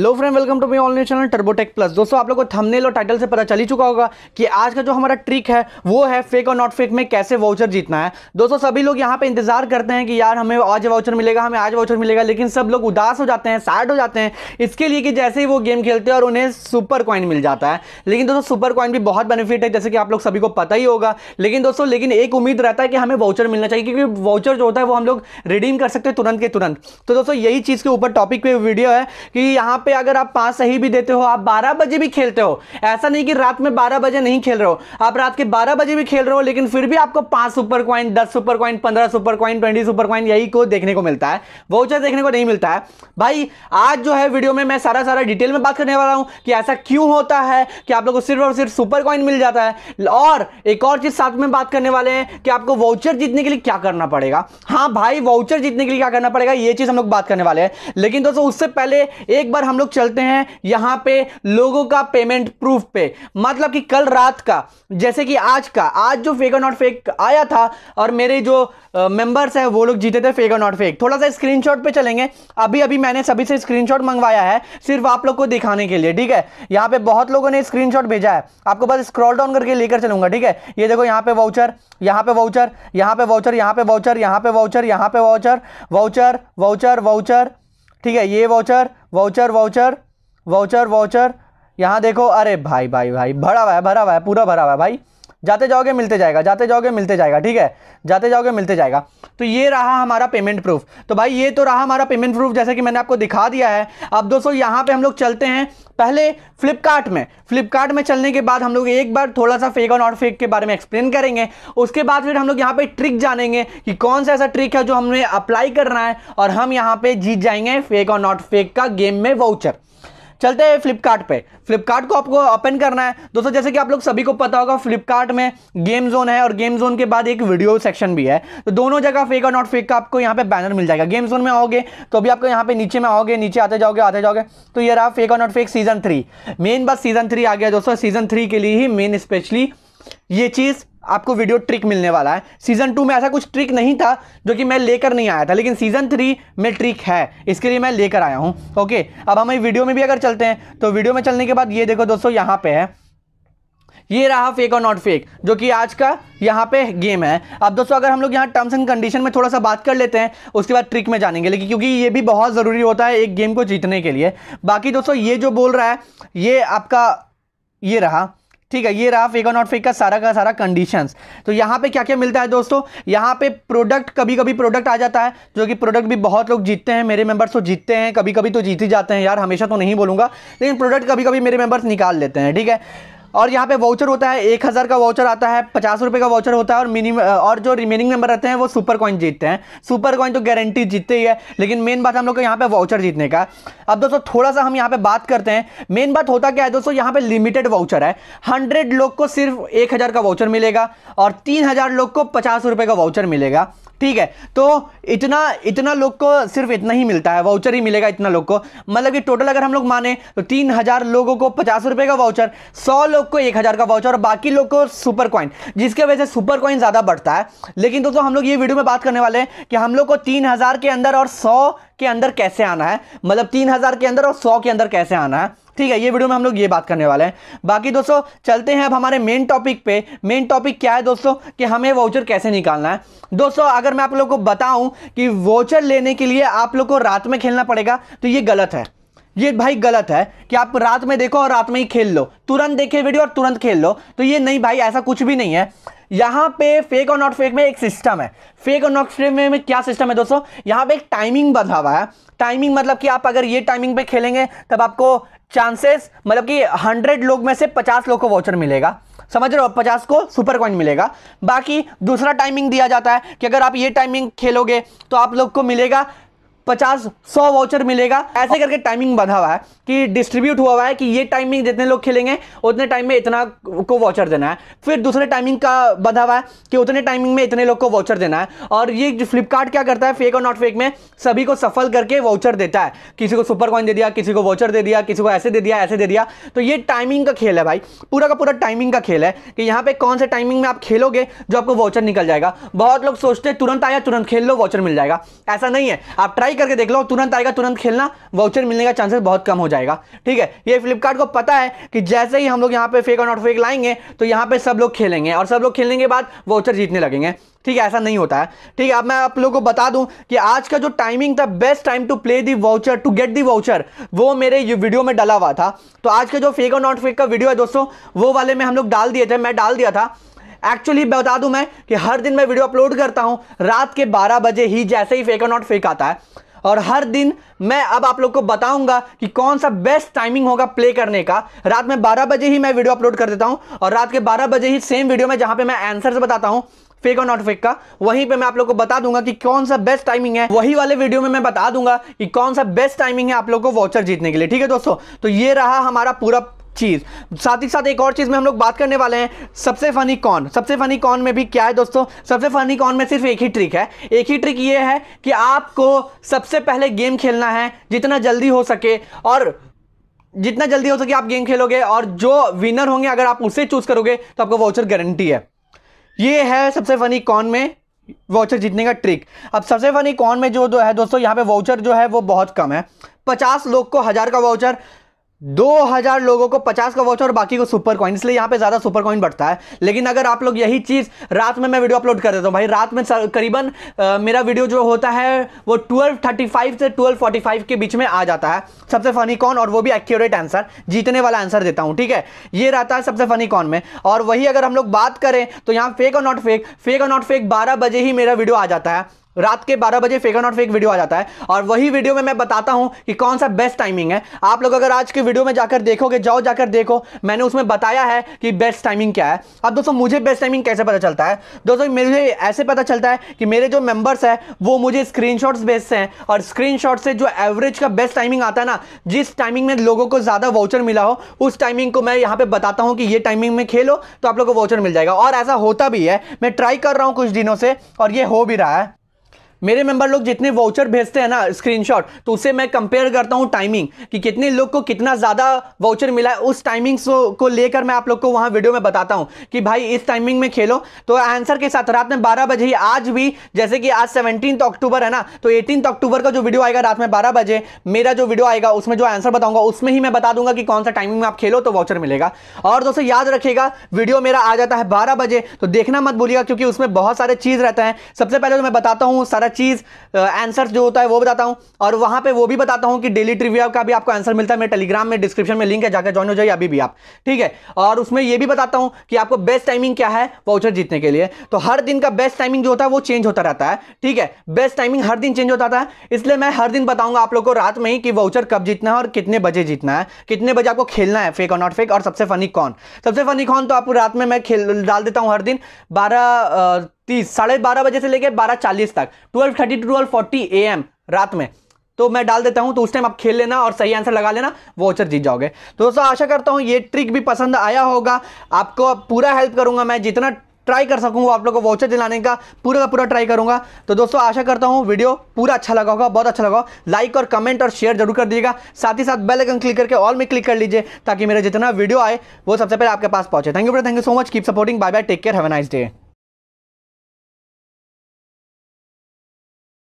low friend welcome to me new channel Turbotech plus दोस्तों आप लोगों को थंबनेल और टाइटल से पता चल ही चुका होगा कि आज का जो हमारा ट्रिक है वो है फेक और नॉट फेक में कैसे वाउचर जीतना है दोस्तों सभी लोग यहाँ पे इंतजार करते हैं कि यार हमें आज वाउचर मिलेगा हमें आज वाउचर मिलेगा लेकिन सब लोग उदास हो जाते हैं सैड हो जाते हैं इसके लिए कि जैसे ही वो गेम खेलते हैं और उन्हें सुपर कॉइन मिल जाता है लेकिन दोस्तों सुपर कॉइन भी बहुत बेनिफिट है जैसे कि आप लोग सभी को पता ही होगा लेकिन दोस्तों लेकिन एक उम्मीद रहता है कि हमें वाउचर मिलना चाहिए क्योंकि वाउचर जो होता है वो हम लोग रिडीम कर सकते हैं तुरंत के तुरंत तो दोस्तों यही चीज़ के ऊपर टॉपिक पे वीडियो है कि यहाँ पे अगर आप पांच सही भी देते हो आप बारह बजे भी खेलते हो ऐसा नहीं कि रात में बारह बजे नहीं खेल रहे हो आप रात के बारह बजे भी खेल रहे हो लेकिन फिर भी आपको पांच सुपर क्वाइन दस सुपर क्वाइन पंद्रह super coin twenty super coin यही को देखने को मिलता है वो चाहे देखने को नहीं मिलता है भाई आज जो है वीडियो में मैं सारा सारा डिटेल में बात करने वाला हूँ कि ऐसा क्यों होता है कि आप लोग को सिर्फ और सिर्फ सुपर क्वाइन मिल जाता है और एक और चीज़ साथ में बात करने वाले हैं कि आपको वाउचर जीतने के लिए क्या करना पड़ेगा हाँ भाई वाउचर जीतने के लिए क्या करना पड़ेगा ये चीज़ हम लोग बात करने वाले हैं लेकिन दोस्तों उससे पहले एक बार हम हम लोग चलते हैं यहां पे लोगों का पेमेंट प्रूफ पे मतलब कि कल रात का जैसे कि आज का आज जो फेक नॉट फेक आया था और मेरे जो मेंबर्स हैं वो लोग जीते थे फेक और नॉट फेक थोड़ा सा स्क्रीनशॉट पे चलेंगे अभी अभी मैंने सभी से स्क्रीनशॉट मंगवाया है सिर्फ आप लोग को दिखाने के लिए ठीक है यहाँ पे बहुत लोगों ने स्क्रीनशॉट भेजा है आपको बस स्क्रॉल डाउन करके लेकर चलूंगा ठीक है ये देखो यहाँ पे वाउचर यहाँ पे वाउचर यहाँ पे वाउचर यहाँ पे वाउचर यहाँ पे वाउचर यहाँ पे वाउचर वाउचर वाउचर वाउचर ठीक है ये voucher voucher voucher voucher voucher यहाँ देखो अरे भाई भाई भाई भरा हुआ है भरा हुआ है पूरा भरा हुआ है भाई जाते जाओगे मिलते जाएगा जाते जाओगे मिलते जाएगा ठीक है जाते जाओगे मिलते जाएगा तो ये रहा हमारा पेमेंट प्रूफ तो भाई ये तो रहा हमारा पेमेंट प्रूफ जैसा कि मैंने आपको दिखा दिया है अब दोस्तों यहाँ पे हम लोग चलते हैं पहले फ्लिपकार्ट में फ्लिपकार्ट में चलने के बाद हम लोग एक बार थोड़ा सा फेक और नॉट फेक के बारे में एक्सप्लेन करेंगे उसके बाद फिर हम लोग यहाँ पे ट्रिक जानेंगे कि कौन सा ऐसा ट्रिक है जो हमने अप्लाई करना है और हम यहाँ पे जीत जाएंगे फेक और नॉट फेक का गेम में वाउचर चलते हैं फ्लिपकार्ट पे फ्लिपकार्ट को आपको ओपन करना है दोस्तों जैसे कि आप लोग सभी को पता होगा फ्लिपकार्ट में गेम जोन है और गेम जोन के बाद एक वीडियो सेक्शन भी है तो दोनों जगह फेक और नॉट फेक का आपको यहाँ पे बैनर मिल जाएगा गेम जोन में आओगे तो अभी आपको यहाँ पे नीचे में आओगे नीचे आते जाओगे आते जाओगे तो ये रहा फेक और not fake season three main बस सीजन थ्री आ गया दोस्तों सीजन थ्री के लिए ही मेन स्पेशली ये चीज़ आपको वीडियो ट्रिक मिलने वाला है सीजन टू में ऐसा कुछ ट्रिक नहीं था जो कि मैं लेकर नहीं आया था लेकिन सीजन थ्री में ट्रिक है इसके लिए मैं लेकर आया हूँ ओके अब हम वीडियो में भी अगर चलते हैं तो वीडियो में चलने के बाद ये देखो दोस्तों यहाँ पे है ये रहा फेक और नॉट फेक जो कि आज का यहाँ पे गेम है अब दोस्तों अगर हम लोग यहाँ टर्म्स एंड कंडीशन में थोड़ा सा बात कर लेते हैं उसके बाद ट्रिक में जानेंगे लेकिन क्योंकि ये भी बहुत ज़रूरी होता है एक गेम को जीतने के लिए बाकी दोस्तों ये जो बोल रहा है ये आपका ये रहा ठीक है ये रहा फेक और नॉट फेक का सारा का सारा कंडीशंस तो यहाँ पे क्या क्या मिलता है दोस्तों यहाँ पे प्रोडक्ट कभी कभी प्रोडक्ट आ जाता है जो कि प्रोडक्ट भी बहुत लोग जीतते हैं मेरे मेंबर्स तो जीतते हैं कभी कभी तो जीत ही जाते हैं यार हमेशा तो नहीं बोलूँगा लेकिन प्रोडक्ट कभी कभी मेरे मेंबर्स निकाल लेते हैं ठीक है और यहाँ पे वाउचर होता है एक हज़ार का वाउचर आता है पचास रुपये का वाउचर होता है और मिनिमम और जो रिमेनिंग नंबर रहते हैं वो सुपर कॉइन जीतते हैं सुपर कॉइन तो गारंटी जीतते ही है लेकिन मेन बात हम लोग को यहाँ पे वाउचर जीतने का अब दोस्तों थोड़ा सा हम यहाँ पे बात करते हैं मेन बात होता क्या है दोस्तों यहाँ पे लिमिटेड वाउचर है हंड्रेड लोग को सिर्फ एक हज़ार का वाउचर मिलेगा और तीन हज़ार लोग को पचास का वाउचर मिलेगा ठीक है तो इतना इतना लोग को सिर्फ इतना ही मिलता है वाउचर ही मिलेगा इतना लोग को मतलब कि टोटल अगर हम लोग माने तो तीन हज़ार लोगों को पचास रुपए का वाउचर सौ लोग लोग को एक हज़ार का वाउचर और बाकी लोग को सुपर कॉइन जिसके वजह से सुपर कॉइन ज़्यादा बढ़ता है लेकिन दोस्तों हम लोग ये वीडियो में बात करने वाले हैं कि हम लोग को तीन हज़ार के अंदर और सौ के अंदर कैसे आना है मतलब तीन हज़ार के अंदर और सौ के अंदर कैसे आना है ठीक है ये वीडियो में हम लोग ये बात करने वाले हैं बाकी दोस्तों चलते हैं अब हमारे मेन टॉपिक पे मेन टॉपिक क्या है दोस्तों कि हमें वाउचर कैसे निकालना है दोस्तों अगर मैं आप लोग को बताऊं कि वाउचर लेने के लिए आप लोग को रात में खेलना पड़ेगा तो ये गलत है ये भाई गलत है कि आप रात में देखो और रात में ही खेल लो तुरंत देखे वीडियो और तुरंत खेल लो तो ये नहीं भाई ऐसा कुछ भी नहीं है यहाँ पे फेक और नॉट फेक में एक सिस्टम है फेक और नॉट फेक में, में क्या सिस्टम है दोस्तों यहाँ पे एक टाइमिंग बधा हुआ है टाइमिंग मतलब कि आप अगर ये टाइमिंग पे खेलेंगे तब आपको चांसेस मतलब कि हंड्रेड लोग में से पचास लोग को वाउचर मिलेगा समझ रहे हो पचास को सुपर कॉइन मिलेगा बाकी दूसरा टाइमिंग दिया जाता है कि अगर आप ये टाइमिंग खेलोगे तो आप लोग को मिलेगा पचास सौ वाउचर मिलेगा ऐसे करके टाइमिंग बंधा हुआ है कि डिस्ट्रीब्यूट हुआ हुआ है कि ये टाइमिंग जितने लोग खेलेंगे उतने टाइम में इतना को वाउचर देना है फिर दूसरे टाइमिंग का बंधा हुआ है कि उतने टाइमिंग में इतने लोग को वाउचर देना है और ये फ्लिपकार्ट क्या करता है फेक और नॉट फेक में सभी को सफल करके वाउचर देता है किसी को सुपर कॉइन दे दिया किसी को वाउचर दे दिया किसी को ऐसे दे दिया ऐसे दे दिया तो ये टाइमिंग का खेल है भाई पूरा का पूरा टाइमिंग का खेल है कि यहाँ पे कौन से टाइमिंग में आप खेलोगे जो आपको वाउचर निकल जाएगा बहुत लोग सोचते हैं तुरंत आया तुरंत खेल लो वाउचर मिल जाएगा ऐसा नहीं है आप ट्राई ट्राई करके देख लो तुरंत आएगा तुरंत खेलना वाउचर मिलने का चांसेस बहुत कम हो जाएगा ठीक है ये फ्लिपकार्ट को पता है कि जैसे ही हम लोग यहाँ पे फेक और नॉट फेक लाएंगे तो यहाँ पे सब लोग खेलेंगे और सब लोग खेलने के बाद वाउचर जीतने लगेंगे ठीक है ऐसा नहीं होता है ठीक है अब मैं आप लोगों को बता दूं कि आज का जो टाइमिंग था best time to play the voucher to get the voucher वो मेरे वीडियो में डाला हुआ था तो आज का जो फेक और नॉट फेक का वीडियो है दोस्तों वो वाले में हम लोग डाल दिए थे मैं डाल दिया था एक्चुअली बता दूं मैं कि हर दिन मैं वीडियो अपलोड करता हूं रात के 12 बजे ही जैसे ही फेक और नॉट फेक आता है और हर दिन मैं अब आप लोग को बताऊंगा कि कौन सा बेस्ट टाइमिंग होगा प्ले करने का रात में बारह बजे ही मैं वीडियो अपलोड कर देता हूं और रात के बारह बजे ही सेम वीडियो में जहां पे मैं आंसर बताता हूँ फेक और नॉट फेक का वहीं पे मैं आप लोग को बता दूंगा कि कौन सा बेस्ट टाइमिंग है वही वाले वीडियो में मैं बता दूंगा कि कौन सा बेस्ट टाइमिंग है आप लोग को वॉचर जीतने के लिए ठीक है दोस्तों तो ये रहा हमारा पूरा चीज़ साथ ही साथ एक और चीज़ में हम लोग बात करने वाले हैं सबसे फनी कौन सबसे फनी कौन में भी क्या है दोस्तों सबसे फनी कौन में सिर्फ एक ही ट्रिक है एक ही ट्रिक ये है कि आपको सबसे पहले गेम खेलना है जितना जल्दी हो सके और जितना जल्दी हो सके आप गेम खेलोगे और जो विनर होंगे अगर आप उसे चूज़ करोगे तो आपको वाउचर गारंटी है ये है सबसे फनी कौन में वाउचर जीतने का ट्रिक अब सबसे फनी कौन में जो है दोस्तों यहाँ पे वाउचर जो है वो बहुत कम है पचास लोग को हज़ार का वाउचर दो हजार लोगों को पचास का वॉच और बाकी को सुपर कॉइन इसलिए यहाँ पे ज़्यादा सुपर कॉइन बढ़ता है लेकिन अगर आप लोग यही चीज़ रात में मैं वीडियो अपलोड कर देता हूँ भाई रात में करीबन मेरा वीडियो जो होता है वो ट्वेल्व थर्टी फाइव से ट्वेल्व फोर्टी फाइव के बीच में आ जाता है सबसे फनी कॉन और वो भी एक्यूरेट आंसर जीतने वाला आंसर देता हूँ ठीक है ये रहता है सबसे फनी कॉन में और वही अगर हम लोग बात करें तो यहाँ फेक और नॉट फेक फेक और नॉट फेक बारह बजे ही मेरा वीडियो आ जाता है रात के 12 बजे फेक नॉट फेक वीडियो आ जाता है और वही वीडियो में मैं बताता हूँ कि कौन सा बेस्ट टाइमिंग है आप लोग अगर आज के वीडियो में जाकर देखोगे जाओ जाकर देखो मैंने उसमें बताया है कि बेस्ट टाइमिंग क्या है अब दोस्तों मुझे बेस्ट टाइमिंग कैसे पता चलता है दोस्तों मुझे ऐसे पता चलता है कि मेरे जो मेम्बर्स हैं वो मुझे स्क्रीन भेजते हैं और स्क्रीन से जो एवरेज का बेस्ट टाइमिंग आता है ना जिस टाइमिंग में लोगों को ज़्यादा वाउचर मिला हो उस टाइमिंग को मैं यहाँ पर बताता हूँ कि ये टाइमिंग में खेलो तो आप लोग को वाउचर मिल जाएगा और ऐसा होता भी है मैं ट्राई कर रहा हूँ कुछ दिनों से और ये हो भी रहा है मेरे मेंबर लोग जितने वाउचर भेजते हैं ना स्क्रीनशॉट तो उसे मैं कंपेयर करता हूँ टाइमिंग कि कितने लोग को कितना ज़्यादा वाउचर मिला है उस टाइमिंग को लेकर मैं आप लोग को वहाँ वीडियो में बताता हूँ कि भाई इस टाइमिंग में खेलो तो आंसर के साथ रात में बारह बजे आज भी जैसे कि आज सेवनटीन अक्टूबर है ना तो एटीन अक्टूबर का जो वीडियो आएगा रात में बारह बजे मेरा जो वीडियो आएगा उसमें जो आंसर बताऊंगा उसमें ही मैं बता दूंगा कि कौन सा टाइमिंग में आप खेलो तो वाउचर मिलेगा और दोस्तों याद रखिएगा वीडियो मेरा आ जाता है बारह बजे तो देखना मत भूलिएगा क्योंकि उसमें बहुत सारे चीज़ रहते हैं सबसे पहले तो मैं बताता हूँ सारा सारा चीज़ आंसर जो होता है वो बताता हूँ और वहां पे वो भी बताता हूँ कि डेली ट्रिविया का भी आपको आंसर मिलता है मेरे टेलीग्राम में डिस्क्रिप्शन में लिंक है जाकर ज्वाइन हो जाइए अभी भी आप ठीक है और उसमें यह भी बताता हूँ कि आपको बेस्ट टाइमिंग क्या है वाउचर जीतने के लिए तो हर दिन का बेस्ट टाइमिंग जो होता है वो चेंज होता रहता है ठीक है बेस्ट टाइमिंग हर दिन चेंज होता है इसलिए मैं हर दिन बताऊंगा आप लोग को रात में ही कि वाउचर कब जीतना है और कितने बजे जीतना है कितने बजे आपको खेलना है फेक और नॉट फेक और सबसे फनी कौन सबसे फनी कौन तो आप रात में मैं खेल डाल देता हूँ हर दिन बारह तीस साढ़े बारह बजे से लेकर बारह चालीस तक twelve thirty to twelve forty A M रात में तो मैं डाल देता हूँ तो उस टाइम आप खेल लेना और सही आंसर लगा लेना वाचर जीत जाओगे तो दोस्तों आशा करता हूँ ये ट्रिक भी पसंद आया होगा आपको पूरा हेल्प करूँगा मैं जितना ट्राई कर सकूँ आप लोगों को वाचर दिलाने का पूरा का पूरा ट्राई करूँगा तो दोस्तों आशा करता हूँ वीडियो पूरा अच्छा लगा होगा बहुत अच्छा लगा लाइक और कमेंट और शेयर जरूर कर दीजिएगा साथ ही साथ बेल आइकन क्लिक करके ऑल में क्लिक कर लीजिए ताकि मेरा जितना वीडियो आए वो सबसे पहले आपके पास पहुँचे thank you thank you so much keep supporting bye bye take care have a nice day